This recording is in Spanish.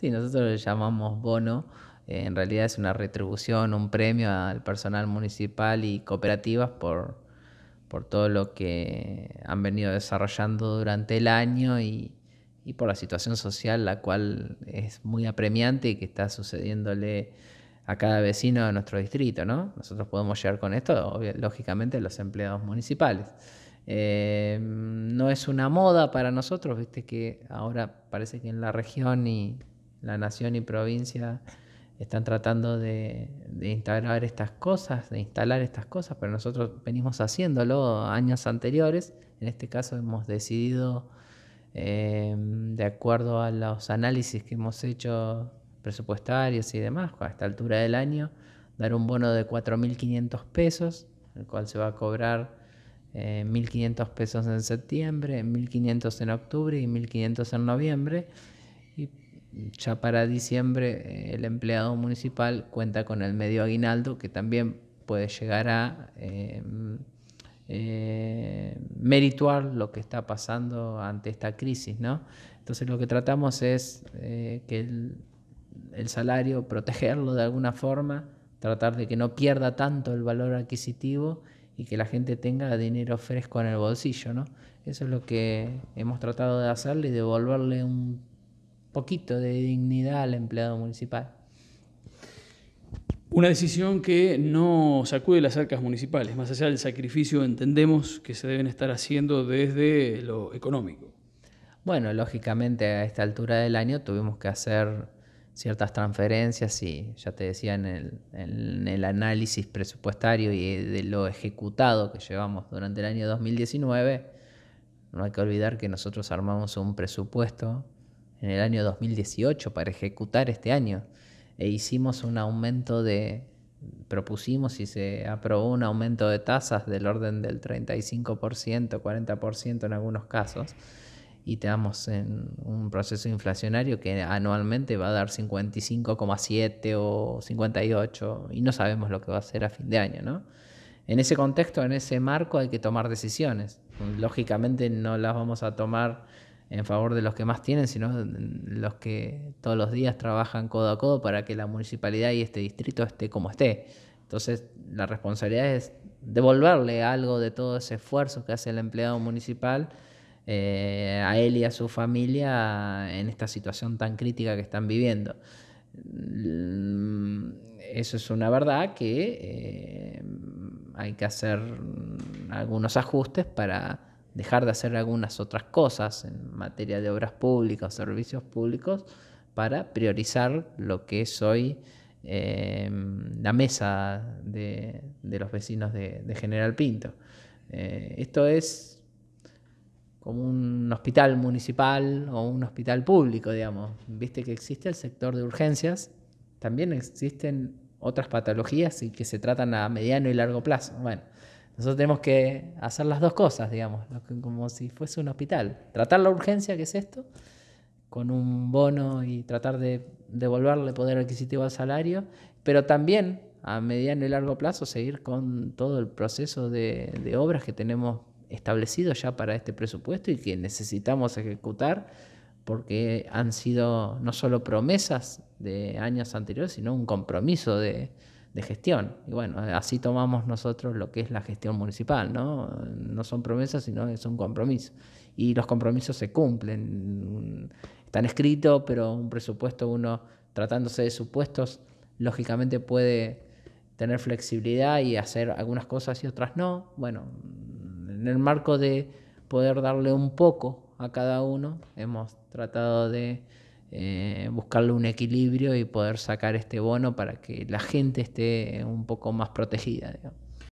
Sí, nosotros le llamamos bono. Eh, en realidad es una retribución, un premio al personal municipal y cooperativas por, por todo lo que han venido desarrollando durante el año y, por la situación social, la cual es muy apremiante y que está sucediéndole a cada vecino de nuestro distrito, ¿no? Nosotros podemos llegar con esto, lógicamente, los empleados municipales. Eh, no es una moda para nosotros, viste que ahora parece que en la región y la nación y provincia están tratando de, de, instalar estas cosas, de instalar estas cosas, pero nosotros venimos haciéndolo años anteriores. En este caso hemos decidido, eh, de acuerdo a los análisis que hemos hecho presupuestarios y demás, a esta altura del año, dar un bono de 4.500 pesos, el cual se va a cobrar 1.500 eh, pesos en septiembre, 1.500 en octubre y 1.500 en noviembre ya para diciembre eh, el empleado municipal cuenta con el medio aguinaldo que también puede llegar a eh, eh, merituar lo que está pasando ante esta crisis, ¿no? Entonces lo que tratamos es que el, salario, protegerlo de alguna forma, tratar de que no pierda tanto el valor adquisitivo y que la gente tenga dinero fresco en el bolsillo, ¿no? Eso es lo que hemos tratado de hacerle y devolverle un poquito de dignidad al empleado municipal. Una decisión que no sacude las arcas municipales. Más allá del sacrificio, entendemos que se deben estar haciendo desde lo económico. Bueno, lógicamente a esta altura del año tuvimos que hacer ciertas transferencias y ya te decía en el, en el análisis presupuestario y de lo ejecutado que llevamos durante el año 2019, no hay que olvidar que nosotros armamos un presupuesto en el año 2018 para ejecutar este año. E hicimos un aumento de, propusimos y se aprobó un aumento de tasas del orden del 35%, 40% en algunos casos. Y estamos en un proceso inflacionario que anualmente va a dar 55,7 o 58 y no sabemos lo que va a ser a fin de año, ¿no? En ese contexto, en ese marco hay que tomar decisiones. Lógicamente no las vamos a tomar en favor de los que más tienen, sino los que todos los días trabajan codo a codo para que la municipalidad y este distrito esté como esté. Entonces, la responsabilidad es devolverle algo de todo ese esfuerzo que hace el empleado municipal eh, a él y a su familia en esta situación tan crítica que están viviendo. Mm, eso es una verdad que eh, hay que hacer algunos ajustes para dejar de hacer algunas otras cosas en materia de obras públicas, servicios públicos, para priorizar lo que es hoy em, la mesa de, los vecinos de, General Pinto. Eh, esto es como un hospital municipal o un hospital público, digamos. Viste que existe el sector de urgencias, también existen otras patologías y que se tratan a mediano y largo plazo. Bueno, nosotros tenemos que hacer las dos cosas, digamos, como si fuese un hospital. Tratar la urgencia, que es esto, con un bono y tratar de devolverle poder adquisitivo al salario, pero también a mediano y largo plazo seguir con todo el proceso de, obras que tenemos establecido ya para este presupuesto y que necesitamos ejecutar porque han sido no solo promesas de años anteriores, sino un compromiso de, de gestión. Y bueno, así tomamos nosotros lo que es la gestión municipal, ¿no? No son promesas, sino es un compromiso. Y los compromisos se cumplen, están escritos, pero un presupuesto uno, tratándose de supuestos, lógicamente puede tener flexibilidad y hacer algunas cosas y otras no. Bueno, en el marco de poder darle un poco a cada uno, hemos tratado de eh, buscarle un equilibrio y poder sacar este bono para que la gente esté un poco más protegida.